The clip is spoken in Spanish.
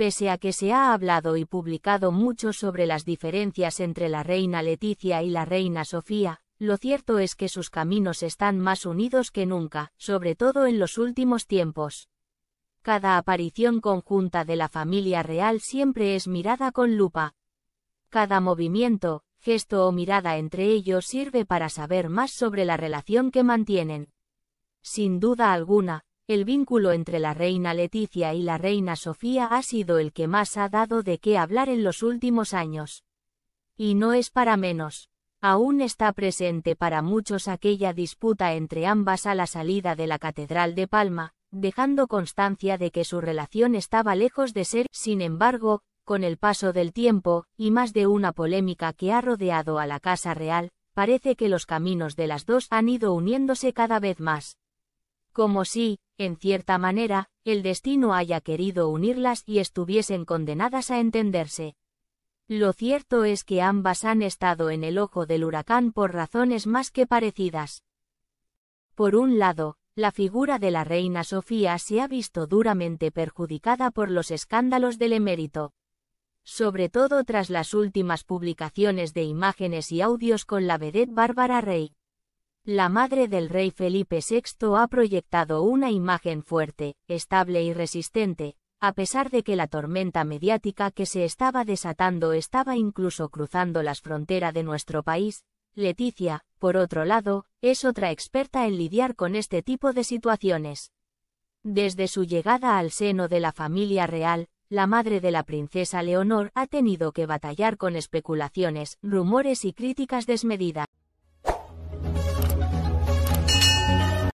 Pese a que se ha hablado y publicado mucho sobre las diferencias entre la reina Leticia y la reina Sofía, lo cierto es que sus caminos están más unidos que nunca, sobre todo en los últimos tiempos. Cada aparición conjunta de la familia real siempre es mirada con lupa. Cada movimiento, gesto o mirada entre ellos sirve para saber más sobre la relación que mantienen. Sin duda alguna, el vínculo entre la reina Leticia y la reina Sofía ha sido el que más ha dado de qué hablar en los últimos años. Y no es para menos. Aún está presente para muchos aquella disputa entre ambas a la salida de la Catedral de Palma, dejando constancia de que su relación estaba lejos de ser, sin embargo, con el paso del tiempo, y más de una polémica que ha rodeado a la Casa Real, parece que los caminos de las dos han ido uniéndose cada vez más. Como si, en cierta manera, el destino haya querido unirlas y estuviesen condenadas a entenderse. Lo cierto es que ambas han estado en el ojo del huracán por razones más que parecidas. Por un lado, la figura de la reina Sofía se ha visto duramente perjudicada por los escándalos del emérito. Sobre todo tras las últimas publicaciones de imágenes y audios con la vedette Bárbara Rey. La madre del rey Felipe VI ha proyectado una imagen fuerte, estable y resistente, a pesar de que la tormenta mediática que se estaba desatando estaba incluso cruzando las fronteras de nuestro país, Leticia, por otro lado, es otra experta en lidiar con este tipo de situaciones. Desde su llegada al seno de la familia real, la madre de la princesa Leonor ha tenido que batallar con especulaciones, rumores y críticas desmedidas.